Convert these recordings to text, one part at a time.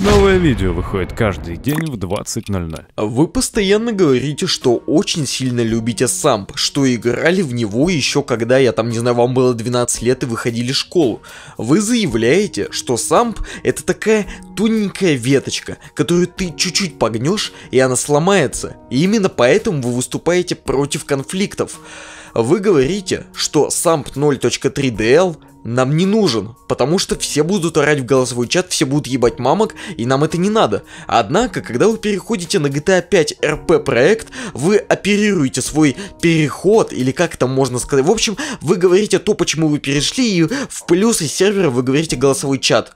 Новое видео выходит каждый день в 20.00. Вы постоянно говорите, что очень сильно любите самп, что играли в него еще когда, я там не знаю, вам было 12 лет и выходили в школу. Вы заявляете, что самп это такая тоненькая веточка, которую ты чуть-чуть погнешь и она сломается. И именно поэтому вы выступаете против конфликтов. Вы говорите, что самп 0.3DL нам не нужен, потому что все будут орать в голосовой чат, все будут ебать мамок, и нам это не надо. Однако, когда вы переходите на GTA 5 RP проект, вы оперируете свой переход, или как это можно сказать. В общем, вы говорите то, почему вы перешли, и в плюсы сервера вы говорите голосовой чат.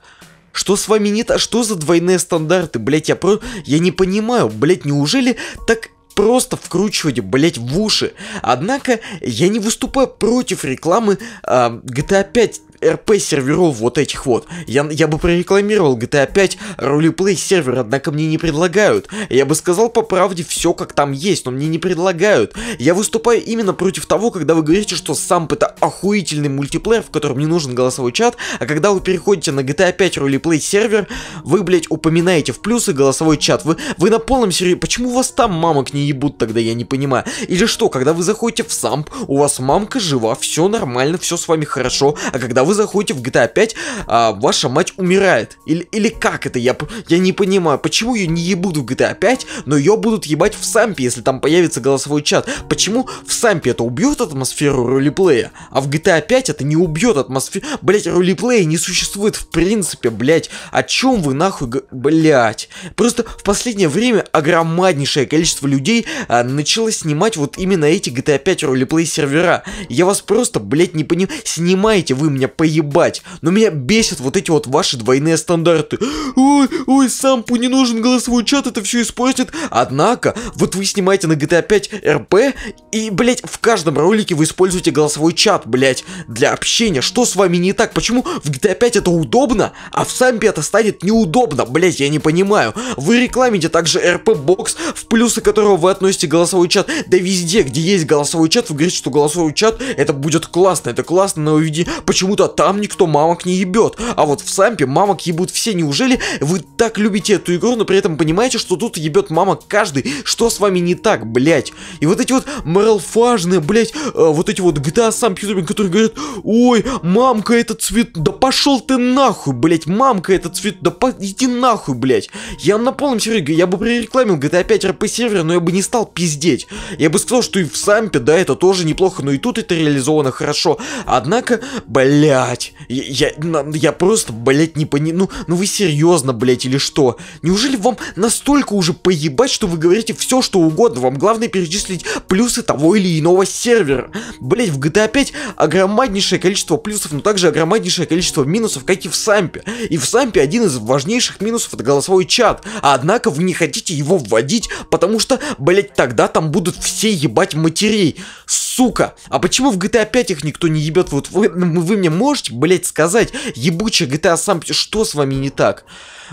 Что с вами нет, а Что за двойные стандарты? Блять, я про... Я не понимаю, блять, неужели так просто вкручивать, блять, в уши. Однако, я не выступаю против рекламы э, GTA 5 РП-серверов вот этих вот. Я, я бы прорекламировал GTA 5 ролеплей сервер, однако мне не предлагают. Я бы сказал по правде все как там есть, но мне не предлагают. Я выступаю именно против того, когда вы говорите, что САМП это охуительный мультиплеер, в котором не нужен голосовой чат, а когда вы переходите на GTA 5 ролеплей сервер, вы, блять, упоминаете в плюсы голосовой чат. Вы, вы на полном серьезе. Почему вас там мамок не ебут тогда, я не понимаю. Или что, когда вы заходите в самп, у вас мамка жива, все нормально, все с вами хорошо, а когда вы вы заходите в GTA 5, а ваша мать умирает. Или, или как это? Я, я не понимаю, почему ее не ебут в GTA 5, но ее будут ебать в Сампе, если там появится голосовой чат. Почему в Сампе это убьет атмосферу ролеплея, а в GTA 5 это не убьет атмосферу... Блять, ролеплея не существует в принципе, блять. О чем вы нахуй... Блять. Просто в последнее время огромнейшее количество людей а, начало снимать вот именно эти GTA 5 ролеплей сервера. Я вас просто, блять, не понимаю. Снимаете вы меня поебать. Но меня бесят вот эти вот ваши двойные стандарты. Ой, ой, Сампу не нужен голосовой чат, это все испортит. Однако, вот вы снимаете на GTA 5 РП, и, блять, в каждом ролике вы используете голосовой чат, блять, для общения. Что с вами не так? Почему в GTA 5 это удобно, а в Сампе это станет неудобно? Блять, я не понимаю. Вы рекламите также РП-бокс, в плюсы которого вы относите голосовой чат. Да везде, где есть голосовой чат, вы говорите, что голосовой чат, это будет классно, это классно, на уведи почему-то там никто мамок не ебет. А вот в Сампе мамок ебут все. Неужели вы так любите эту игру, но при этом понимаете, что тут ебет мамок каждый? Что с вами не так, блять? И вот эти вот моралфажные, блять, э, вот эти вот GTA сам ютубер, которые говорят, ой, мамка это цвет, да пошел ты нахуй, блять, мамка это цвет, да по... иди нахуй, блять. Я на полном серьезе, я бы прорекламил GTA 5 RP сервер, но я бы не стал пиздеть. Я бы сказал, что и в Сампе, да, это тоже неплохо, но и тут это реализовано хорошо. Однако, блядь, Блять, я, я, я просто, блять, не понимаю. Ну, ну вы серьезно, блять, или что? Неужели вам настолько уже поебать, что вы говорите все, что угодно? Вам главное перечислить плюсы того или иного сервера. Блять, в GTA 5 огромнейшее количество плюсов, но также огромнейшее количество минусов, как и в Сампе. И в Сампе один из важнейших минусов это голосовой чат. А однако вы не хотите его вводить, потому что, блять, тогда там будут все ебать матерей. Сука! А почему в GTA 5 их никто не ебет? Вот вы, вы мне можете можете, блядь, сказать, ебучая GTA сам, что с вами не так?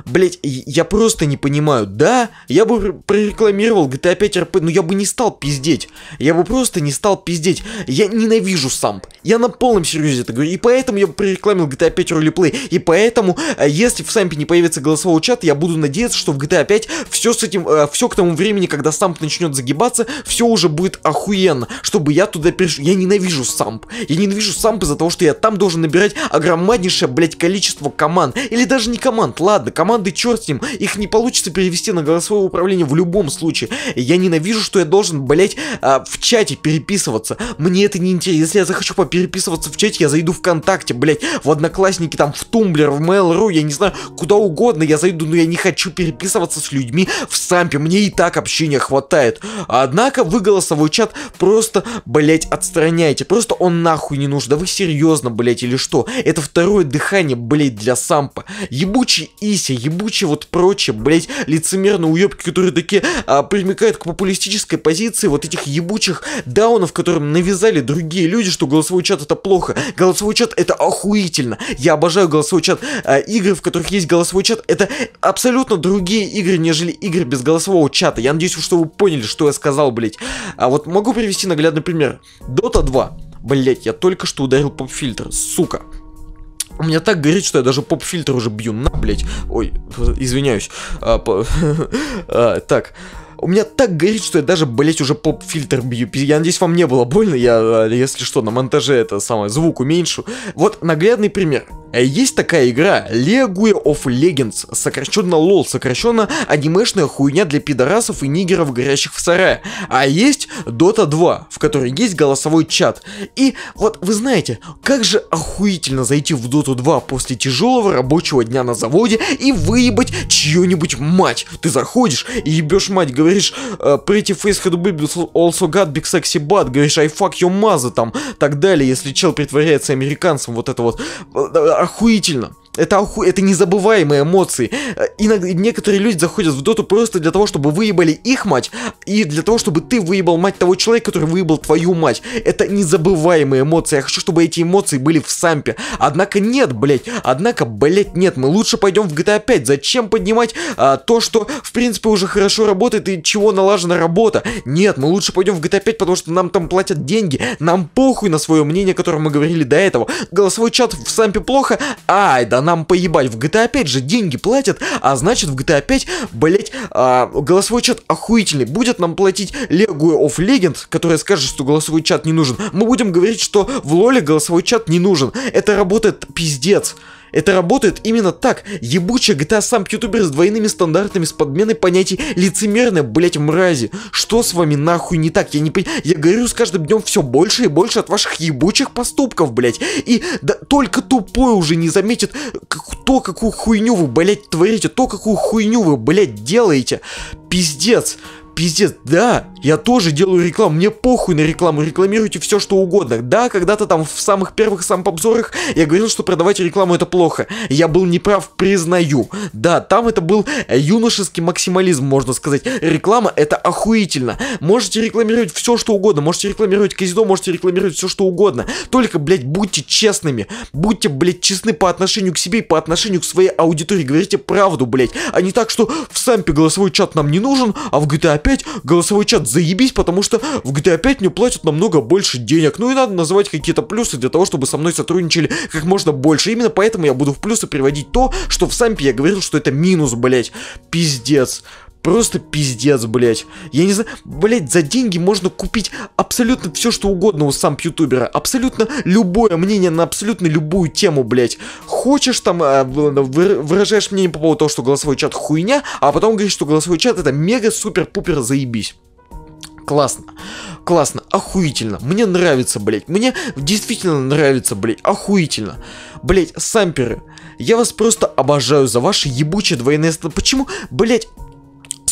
блять, я просто не понимаю. Да, я бы прорекламировал GTA 5 RP, но я бы не стал пиздеть. Я бы просто не стал пиздеть. Я ненавижу самп. Я на полном серьезе это говорю. И поэтому я бы прорекламил GTA 5 ролеплей. И поэтому, э, если в сампе не появится голосовой чат, я буду надеяться, что в GTA 5 все с этим, э, все к тому времени, когда самп начнет загибаться, все уже будет охуенно. Чтобы я туда перешел. Я ненавижу самп. Я ненавижу самп из-за того, что я там должен можно набирать огромнейшее, блядь, количество команд. Или даже не команд, ладно, команды черт с ним. Их не получится перевести на голосовое управление в любом случае. Я ненавижу, что я должен, блять а, в чате переписываться. Мне это не интересно. Если я захочу попереписываться в чате, я зайду ВКонтакте, блять, в Одноклассники, там, в Тумблер, в Mail.ru, я не знаю, куда угодно я зайду, но я не хочу переписываться с людьми в Сампе. Мне и так общения хватает. Однако вы голосовой чат просто, блять отстраняете. Просто он нахуй не нужен. Да вы серьезно, блять? или что? Это второе дыхание, блядь, для Сампа. Ебучий Иси ебучий вот прочее, блядь, лицемерные уебки, которые такие а, примыкают к популистической позиции вот этих ебучих даунов, которым навязали другие люди, что голосовой чат это плохо. Голосовой чат это охуительно. Я обожаю голосовой чат. А, игры, в которых есть голосовой чат, это абсолютно другие игры, нежели игры без голосового чата. Я надеюсь, что вы поняли, что я сказал, блядь. А вот могу привести наглядный пример. Dota 2. Блять, я только что ударил поп-фильтр, сука. У меня так горит, что я даже поп-фильтр уже бью. На, блять. Ой, извиняюсь. А, по... а, так. У меня так горит, что я даже, блять, уже поп-фильтр бью. Я надеюсь, вам не было больно. Я, а, если что, на монтаже это самое звук уменьшу. Вот наглядный пример. Э, есть такая игра League of Legends, сокращенно LOL, сокращенно анимешная хуйня для пидорасов и нигеров, горящих в сарае. А есть Dota 2, в которой есть голосовой чат. И вот вы знаете, как же охуительно зайти в Dota 2 после тяжелого рабочего дня на заводе и выебать чью-нибудь мать. Ты заходишь и ебешь мать, говоришь э, Pretty face had baby also got big sexy butt, говоришь I fuck your mother там, так далее, если чел притворяется американцем, вот это вот э, 灰烬了。Это, оху... это незабываемые эмоции. Э, иногда некоторые люди заходят в доту просто для того, чтобы выебали их мать, и для того, чтобы ты выебал мать того человека, который выебал твою мать. Это незабываемые эмоции. Я хочу, чтобы эти эмоции были в сампе. Однако нет, блять. Однако, блять, нет. Мы лучше пойдем в GTA 5. Зачем поднимать а, то, что, в принципе, уже хорошо работает и чего налажена работа? Нет, мы лучше пойдем в GTA 5, потому что нам там платят деньги. Нам похуй на свое мнение, о котором мы говорили до этого. Голосовой чат в сампе плохо? Ай, да нам поебать. В GTA 5 же деньги платят, а значит в GTA 5, блять, а, голосовой чат охуительный. Будет нам платить Лего of Legend, которая скажет, что голосовой чат не нужен. Мы будем говорить, что в лоле голосовой чат не нужен. Это работает пиздец. Это работает именно так. ебучий GTA сам ютубер с двойными стандартами, с подменой понятий лицемерная, блять, мрази. Что с вами нахуй не так? Я не понимаю. Я говорю, с каждым днем все больше и больше от ваших ебучих поступков, блять. И да, только тупой уже не заметит, как, то, какую хуйню вы, блять, творите, то, какую хуйню вы, блять, делаете. Пиздец пиздец, да, я тоже делаю рекламу, мне похуй на рекламу, рекламируйте все, что угодно. Да, когда-то там в самых первых обзорах я говорил, что продавать рекламу это плохо. Я был неправ, признаю. Да, там это был э, юношеский максимализм, можно сказать. Реклама это охуительно. Можете рекламировать все, что угодно, можете рекламировать казино, можете рекламировать все, что угодно. Только, блядь, будьте честными. Будьте, блядь, честны по отношению к себе и по отношению к своей аудитории. Говорите правду, блядь. А не так, что в сампе голосовой чат нам не нужен, а в GTA 5 голосовой чат заебись, потому что в GTA 5 мне платят намного больше денег. Ну и надо называть какие-то плюсы для того, чтобы со мной сотрудничали как можно больше. Именно поэтому я буду в плюсы приводить то, что в сампе я говорил, что это минус, блять. Пиздец. Просто пиздец, блядь. Я не знаю, блядь, за деньги можно купить абсолютно все, что угодно у сам ютубера. Абсолютно любое мнение на абсолютно любую тему, блядь. Хочешь там, э, э, выражаешь мнение по поводу того, что голосовой чат хуйня, а потом говоришь, что голосовой чат это мега-супер-пупер заебись. Классно классно, охуительно. Мне нравится, блять, Мне действительно нравится, блять, Охуительно. блять, самперы. Я вас просто обожаю за ваши ебучие двойные стандарты. Почему, блять?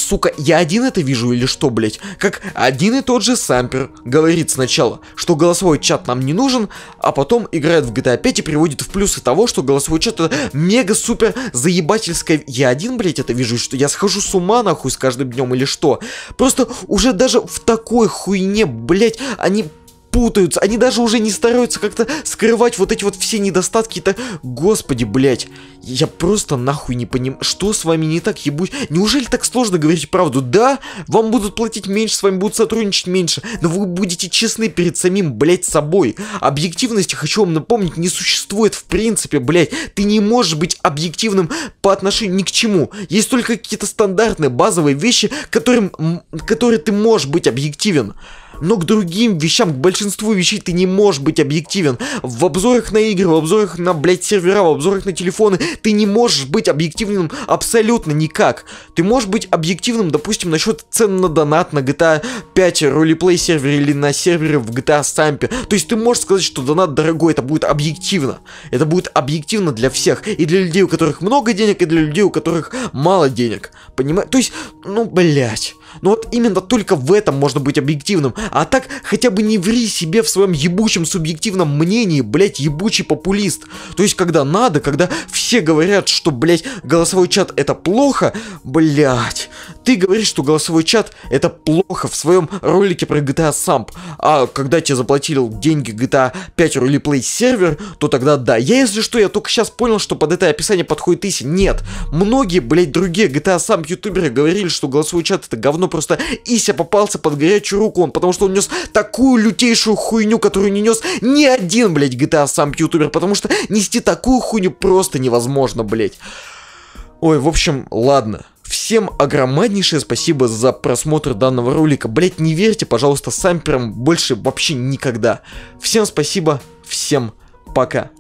сука, я один это вижу или что, блять? Как один и тот же Сампер говорит сначала, что голосовой чат нам не нужен, а потом играет в GTA 5 и приводит в плюсы того, что голосовой чат это мега-супер заебательская... Я один, блять, это вижу, что я схожу с ума, нахуй, с каждым днем или что? Просто уже даже в такой хуйне, блять, они путаются, они даже уже не стараются как-то скрывать вот эти вот все недостатки. Это... Господи, блядь, я просто нахуй не понимаю, что с вами не так, ебусь. Неужели так сложно говорить правду? Да, вам будут платить меньше, с вами будут сотрудничать меньше, но вы будете честны перед самим, блядь, собой. Объективности, хочу вам напомнить, не существует в принципе, блядь. Ты не можешь быть объективным по отношению ни к чему. Есть только какие-то стандартные, базовые вещи, которым, которые ты можешь быть объективен. Но к другим вещам, к большинству большинству вещей ты не можешь быть объективен. В обзорах на игры, в обзорах на, блядь, сервера, в обзорах на телефоны ты не можешь быть объективным абсолютно никак. Ты можешь быть объективным, допустим, насчет цен на донат на GTA 5 ролеплей сервере или на сервере в GTA Stamp. То есть ты можешь сказать, что донат дорогой, это будет объективно. Это будет объективно для всех. И для людей, у которых много денег, и для людей, у которых мало денег. Понимаешь? То есть, ну, блядь. Но вот именно только в этом можно быть объективным. А так, хотя бы не ври себе в своем ебучем субъективном мнении, блять, ебучий популист. То есть, когда надо, когда все говорят, что, блять, голосовой чат это плохо, блять, ты говоришь, что голосовой чат это плохо в своем ролике про GTA Samp. А когда тебе заплатили деньги GTA 5 ролеплей сервер, то тогда да. Я, если что, я только сейчас понял, что под это описание подходит Иси. Нет. Многие, блять, другие GTA Samp ютуберы говорили, что голосовой чат это говно угодно, просто Ися попался под горячую руку, он, потому что он нес такую лютейшую хуйню, которую не нес ни один, блядь, GTA сам ютубер, потому что нести такую хуйню просто невозможно, блядь. Ой, в общем, ладно. Всем огромнейшее спасибо за просмотр данного ролика. Блять, не верьте, пожалуйста, сам прям больше вообще никогда. Всем спасибо, всем пока.